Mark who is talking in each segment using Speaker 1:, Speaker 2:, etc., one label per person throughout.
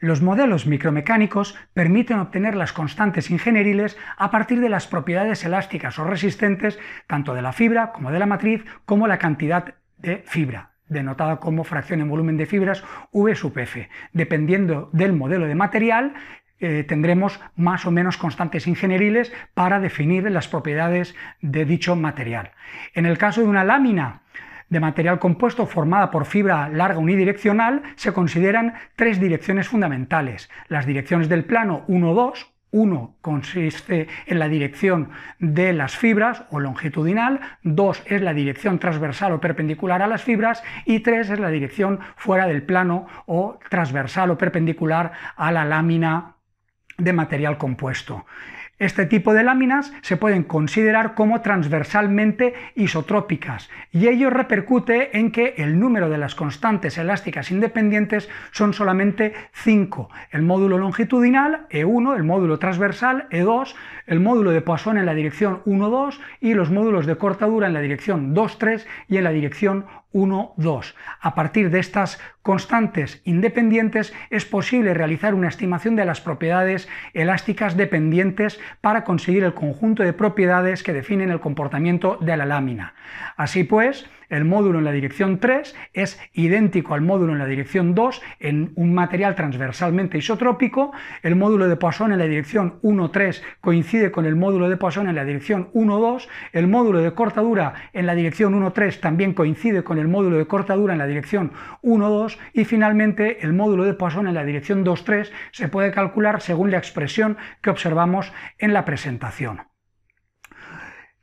Speaker 1: Los modelos micromecánicos permiten obtener las constantes ingenieriles a partir de las propiedades elásticas o resistentes tanto de la fibra como de la matriz, como la cantidad de fibra, denotada como fracción en volumen de fibras V sub F. Dependiendo del modelo de material, eh, tendremos más o menos constantes ingenieriles para definir las propiedades de dicho material. En el caso de una lámina, de material compuesto formada por fibra larga unidireccional se consideran tres direcciones fundamentales. Las direcciones del plano 1-2, 1 consiste en la dirección de las fibras o longitudinal, 2 es la dirección transversal o perpendicular a las fibras y 3 es la dirección fuera del plano o transversal o perpendicular a la lámina de material compuesto. Este tipo de láminas se pueden considerar como transversalmente isotrópicas y ello repercute en que el número de las constantes elásticas independientes son solamente 5, el módulo longitudinal E1, el módulo transversal E2, el módulo de Poisson en la dirección 1-2 y los módulos de cortadura en la dirección 2,3 y en la dirección 1,2. A partir de estas constantes independientes es posible realizar una estimación de las propiedades elásticas dependientes para conseguir el conjunto de propiedades que definen el comportamiento de la lámina. Así pues, el módulo en la dirección 3 es idéntico al módulo en la dirección 2 en un material transversalmente isotrópico, el módulo de Poisson en la dirección 1,3 coincide con el módulo de Poisson en la dirección 1,2, el módulo de cortadura en la dirección 1,3 también coincide con el módulo de cortadura en la dirección 1,2 y finalmente el módulo de Poisson en la dirección 2,3 se puede calcular según la expresión que observamos en la presentación.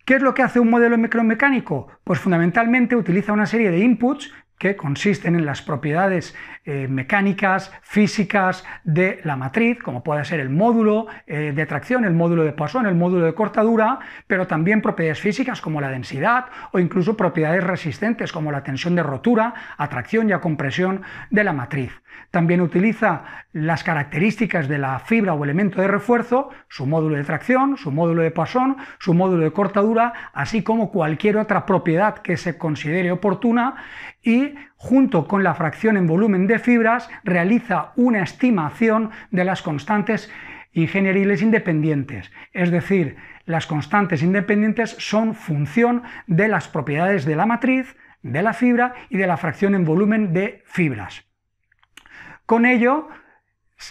Speaker 1: ¿Qué es lo que hace un modelo micromecánico? Pues fundamentalmente utiliza una serie de inputs que consisten en las propiedades eh, mecánicas, físicas de la matriz, como puede ser el módulo eh, de tracción, el módulo de Poisson, el módulo de cortadura, pero también propiedades físicas como la densidad o incluso propiedades resistentes como la tensión de rotura, atracción y a compresión de la matriz. También utiliza las características de la fibra o elemento de refuerzo, su módulo de tracción, su módulo de Poisson, su módulo de cortadura, así como cualquier otra propiedad que se considere oportuna y junto con la fracción en volumen de fibras realiza una estimación de las constantes ingenieriles independientes, es decir, las constantes independientes son función de las propiedades de la matriz, de la fibra y de la fracción en volumen de fibras. Con ello,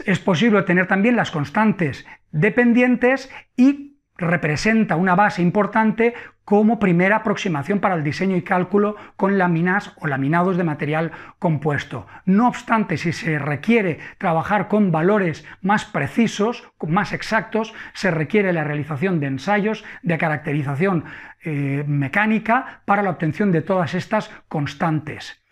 Speaker 1: es posible tener también las constantes dependientes y representa una base importante como primera aproximación para el diseño y cálculo con láminas o laminados de material compuesto. No obstante, si se requiere trabajar con valores más precisos, más exactos, se requiere la realización de ensayos de caracterización eh, mecánica para la obtención de todas estas constantes.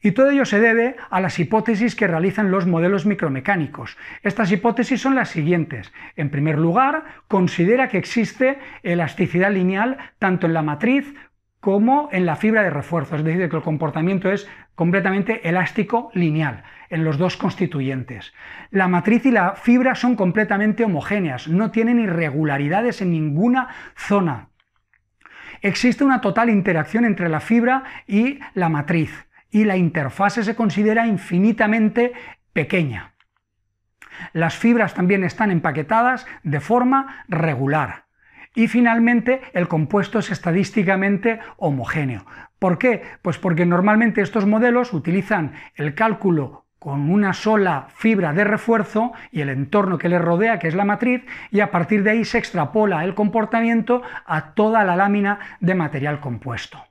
Speaker 1: Y todo ello se debe a las hipótesis que realizan los modelos micromecánicos. Estas hipótesis son las siguientes. En primer lugar, considera que existe elasticidad lineal tanto en la matriz como en la fibra de refuerzo, es decir, que el comportamiento es completamente elástico lineal en los dos constituyentes. La matriz y la fibra son completamente homogéneas, no tienen irregularidades en ninguna zona. Existe una total interacción entre la fibra y la matriz y la interfase se considera infinitamente pequeña. Las fibras también están empaquetadas de forma regular. Y finalmente, el compuesto es estadísticamente homogéneo. ¿Por qué? Pues porque normalmente estos modelos utilizan el cálculo con una sola fibra de refuerzo y el entorno que le rodea, que es la matriz, y a partir de ahí se extrapola el comportamiento a toda la lámina de material compuesto.